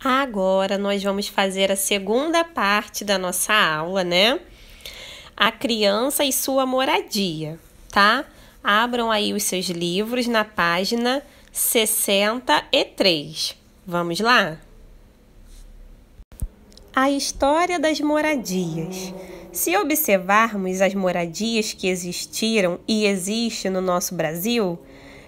Agora nós vamos fazer a segunda parte da nossa aula, né? A criança e sua moradia, tá? Abram aí os seus livros na página 63. Vamos lá? A história das moradias. Se observarmos as moradias que existiram e existem no nosso Brasil,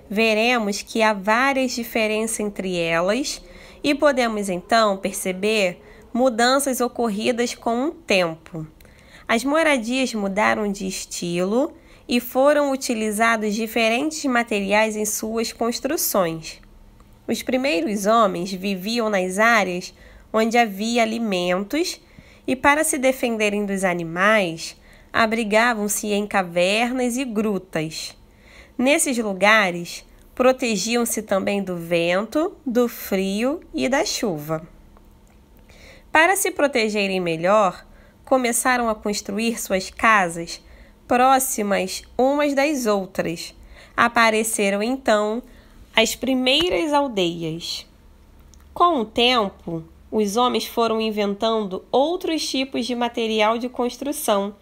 veremos que há várias diferenças entre elas e podemos então perceber mudanças ocorridas com o tempo. As moradias mudaram de estilo e foram utilizados diferentes materiais em suas construções. Os primeiros homens viviam nas áreas onde havia alimentos e, para se defenderem dos animais, abrigavam-se em cavernas e grutas. Nesses lugares, Protegiam-se também do vento, do frio e da chuva. Para se protegerem melhor, começaram a construir suas casas próximas umas das outras. Apareceram então as primeiras aldeias. Com o tempo, os homens foram inventando outros tipos de material de construção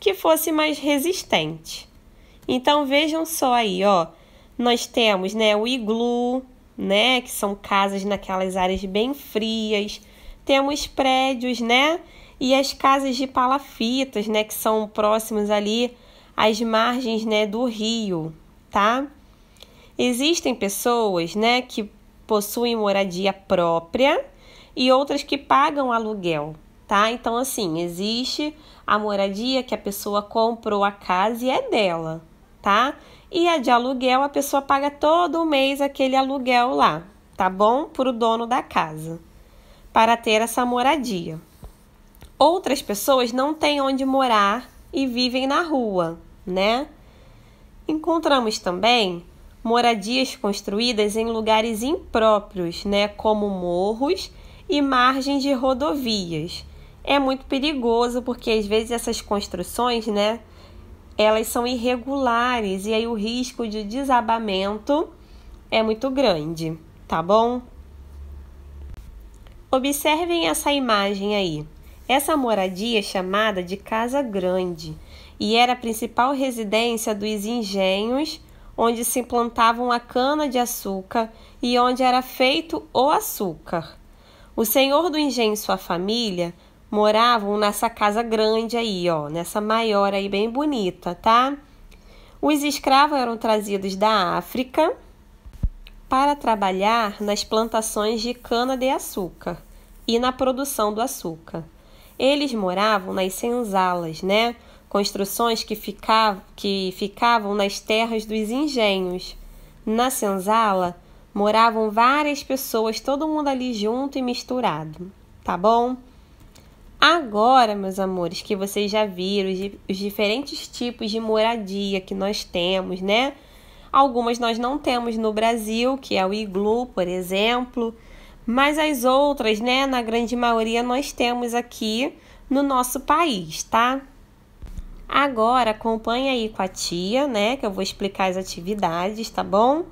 que fosse mais resistente. Então vejam só aí, ó, nós temos, né, o iglu, né, que são casas naquelas áreas bem frias. Temos prédios, né, e as casas de palafitas, né, que são próximas ali às margens, né, do rio, tá? Existem pessoas, né, que possuem moradia própria e outras que pagam aluguel, tá? Então assim, existe a moradia que a pessoa comprou a casa e é dela, tá? E a de aluguel, a pessoa paga todo mês aquele aluguel lá, tá bom? Para o dono da casa, para ter essa moradia. Outras pessoas não têm onde morar e vivem na rua, né? Encontramos também moradias construídas em lugares impróprios, né, como morros e margens de rodovias. É muito perigoso porque às vezes essas construções, né, elas são irregulares e aí o risco de desabamento é muito grande, tá bom? Observem essa imagem aí. Essa moradia é chamada de Casa Grande e era a principal residência dos engenhos onde se plantavam a cana-de-açúcar e onde era feito o açúcar. O senhor do engenho e sua família moravam nessa casa grande aí, ó, nessa maior aí bem bonita, tá? Os escravos eram trazidos da África para trabalhar nas plantações de cana-de-açúcar e na produção do açúcar. Eles moravam nas senzalas, né? Construções que, que ficavam nas terras dos engenhos. Na senzala moravam várias pessoas, todo mundo ali junto e misturado, tá bom? Agora, meus amores, que vocês já viram os, os diferentes tipos de moradia que nós temos, né? Algumas nós não temos no Brasil, que é o iglu, por exemplo, mas as outras, né, na grande maioria nós temos aqui no nosso país, tá? Agora acompanha aí com a tia, né, que eu vou explicar as atividades, tá bom?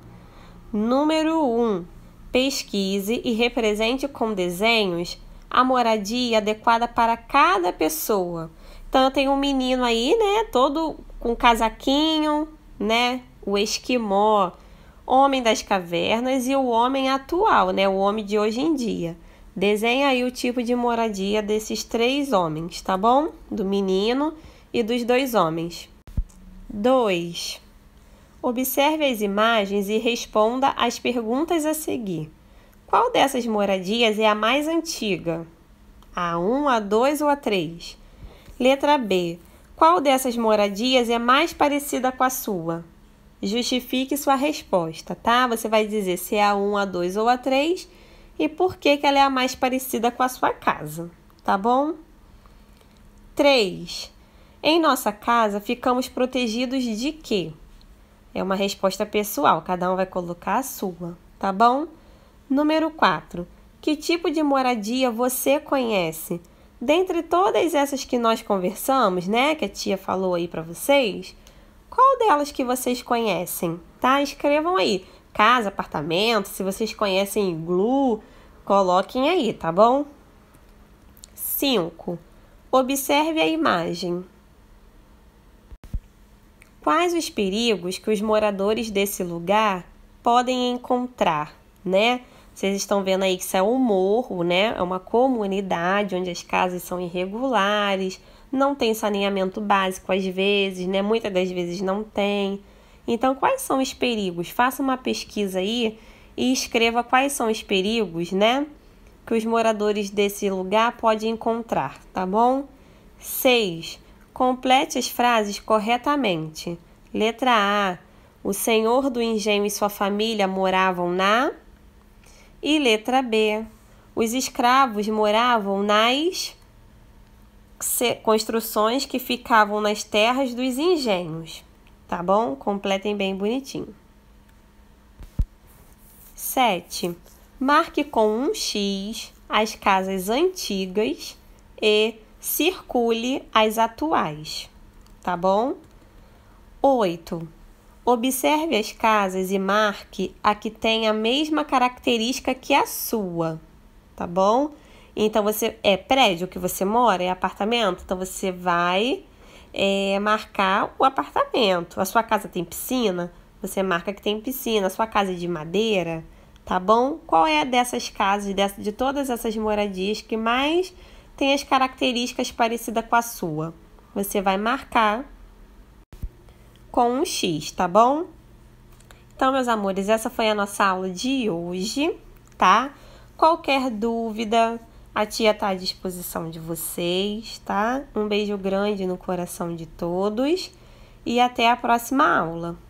Número 1. Um, pesquise e represente com desenhos a moradia adequada para cada pessoa. Então tem um menino aí, né, todo com casaquinho, né, o esquimó, homem das cavernas e o homem atual, né, o homem de hoje em dia. Desenha aí o tipo de moradia desses três homens, tá bom? Do menino e dos dois homens. 2. Observe as imagens e responda às perguntas a seguir. Qual dessas moradias é a mais antiga? A1, A2 ou A3? Letra B. Qual dessas moradias é mais parecida com a sua? Justifique sua resposta, tá? Você vai dizer se é A1, A2 ou A3 e por que, que ela é a mais parecida com a sua casa, tá bom? 3. Em nossa casa ficamos protegidos de quê? É uma resposta pessoal, cada um vai colocar a sua, tá bom? Número 4. Que tipo de moradia você conhece? Dentre todas essas que nós conversamos, né, que a tia falou aí para vocês, qual delas que vocês conhecem? Tá? Escrevam aí. Casa, apartamento, se vocês conhecem iglu, coloquem aí, tá bom? 5. Observe a imagem. Quais os perigos que os moradores desse lugar podem encontrar? né? Vocês estão vendo aí que isso é um morro, né? É uma comunidade onde as casas são irregulares, não tem saneamento básico às vezes, né? Muitas das vezes não tem. Então, quais são os perigos? Faça uma pesquisa aí e escreva quais são os perigos, né? Que os moradores desse lugar podem encontrar, tá bom? 6. Complete as frases corretamente. Letra A. O senhor do engenho e sua família moravam na. E letra B. Os escravos moravam nas construções que ficavam nas terras dos engenhos. Tá bom? Completem bem bonitinho. 7. Marque com um X as casas antigas e circule as atuais. Tá bom? 8. Observe as casas e marque a que tem a mesma característica que a sua, tá bom? Então você é prédio que você mora, é apartamento, então você vai é, marcar o apartamento. A sua casa tem piscina, você marca que tem piscina. A sua casa é de madeira, tá bom? Qual é dessas casas, de todas essas moradias que mais tem as características parecidas com a sua? Você vai marcar com um X, tá bom? Então, meus amores, essa foi a nossa aula de hoje, tá? Qualquer dúvida, a tia está à disposição de vocês, tá? Um beijo grande no coração de todos e até a próxima aula.